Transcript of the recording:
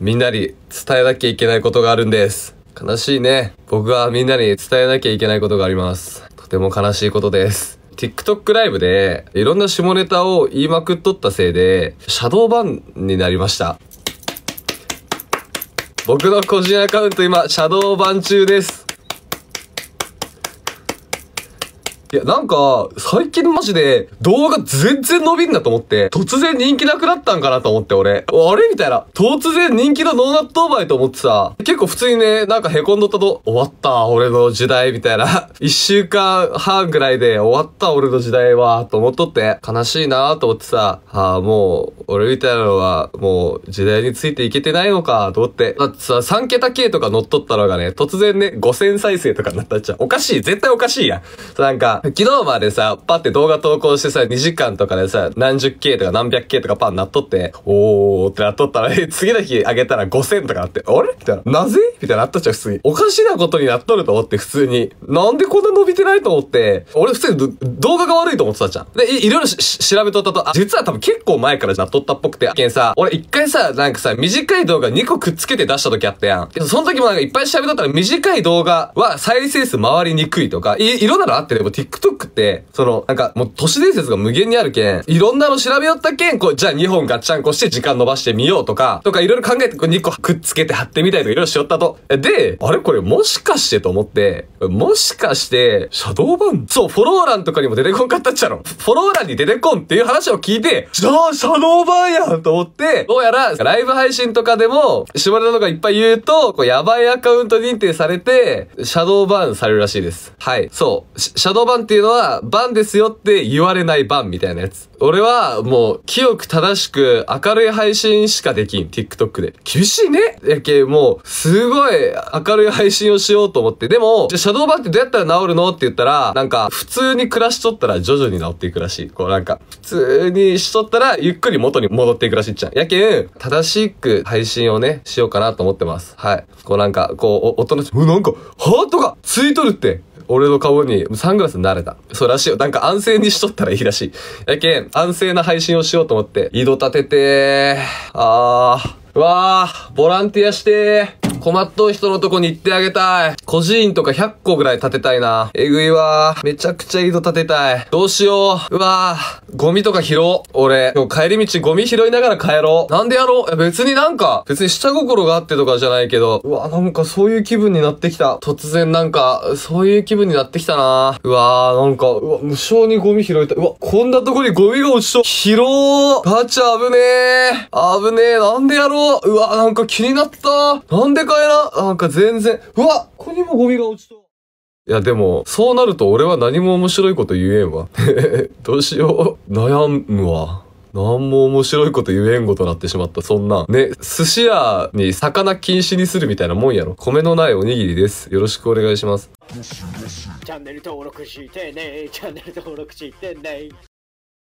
みんなに伝えなきゃいけないことがあるんです。悲しいね。僕はみんなに伝えなきゃいけないことがあります。とても悲しいことです。TikTok ライブでいろんな下ネタを言いまくっとったせいで、シャドーバンになりました。僕の個人アカウント今、シャドーバン中です。いや、なんか、最近マジで動画全然伸びんなと思って、突然人気なくなったんかなと思って俺。あれみたいな。突然人気のノーナットーバイと思ってさ、結構普通にね、なんか凹んどったと、終わった、俺の時代、みたいな。一週間半ぐらいで終わった、俺の時代は、と思っとって、悲しいなと思ってさ、ああ、もう、俺みたいなのは、もう、時代についていけてないのか、と思って。だってさ、3桁系とか乗っとったのがね、突然ね、5000再生とかになったっちゃ、おかしい、絶対おかしいやん。なんか、昨日までさ、パって動画投稿してさ、2時間とかでさ、何十 K とか何百 K とかパンなっとって、おーってなっとったら、次の日あげたら5000とかなって、あれみたいな、なぜみたいななっとっちゃう、普通に。おかしなことになっとると思って、普通に。なんでこんな伸びてないと思って、俺普通に動画が悪いと思ってたじゃん。で、いいろいろ調べとったと、あ、実は多分結構前からなっとったっぽくて、けんさ、俺一回さ、なんかさ、短い動画2個くっつけて出した時あったやん。その時もなんかいっぱい調べとったら短い動画は再生数回りにくいとか、い、いろんなのあってでも TikTok TikTok って、その、なんか、もう都市伝説が無限にあるけん、いろんなの調べよったけん、こう、じゃあ2本ガッチャンコして時間伸ばしてみようとか、とかいろいろ考えて、こう2個くっつけて貼ってみたりとかいろいろしよったと。で、あれこれもしかしてと思って、もしかして、シャドーバンそう、フォロー欄とかにも出てこんかったっちゃろ。フォロー欄に出てこんっていう話を聞いて、じゃあ、シャドーバンやんと思って、どうやら、ライブ配信とかでも、下ネタとかいっぱい言うと、こう、やばいアカウント認定されて、シャドーバンされるらしいです。はい。そう。シャドーバンっていうのは、番ですよって言われない番みたいなやつ。俺はもう、清く正しく明るい配信しかできん。TikTok で。厳しいねやけ、もう、すごい明るい配信をしようと思って。でも、じゃシャドーバンってどうやったら治るのって言ったら、なんか、普通に暮らしとったら徐々に治っていくらしい。こうなんか、普通にしとったら、ゆっくり元に戻っていくらしいっちゃん。やけん、正しく配信をね、しようかなと思ってます。はい。こうなんか、こう、大人、うなんか、ハートがついとるって俺の顔にサングラス慣れた。そうらしいよ。なんか安静にしとったらいいらしい。やけん、安静な配信をしようと思って、井戸立ててー、あー、うわー、ボランティアしてー。困っとう人のとこに行ってあげたい。孤児院とか100個ぐらい建てたいな。えぐいわめちゃくちゃいいぞ建てたい。どうしよう。うわゴミとか拾おう。俺、今日帰り道ゴミ拾いながら帰ろう。なんでやろういや別になんか、別に下心があってとかじゃないけど、うわなんかそういう気分になってきた。突然なんか、そういう気分になってきたなうわなんか、うわ、無性にゴミ拾いたい。うわ、こんなとこにゴミが落ちそう。拾おうガチャ危ねえ。危ねえ。なんでやろううわなんか気になった。なんでかえな。なんか全然。うわここにもゴミが落ちた。いやでも、そうなると俺は何も面白いこと言えんわ。どうしよう。悩むわ。何も面白いこと言えんごとなってしまった。そんな。ね、寿司屋に魚禁止にするみたいなもんやろ。米のないおにぎりです。よろしくお願いします。チャンネル登録してね。チャンネル登録してね。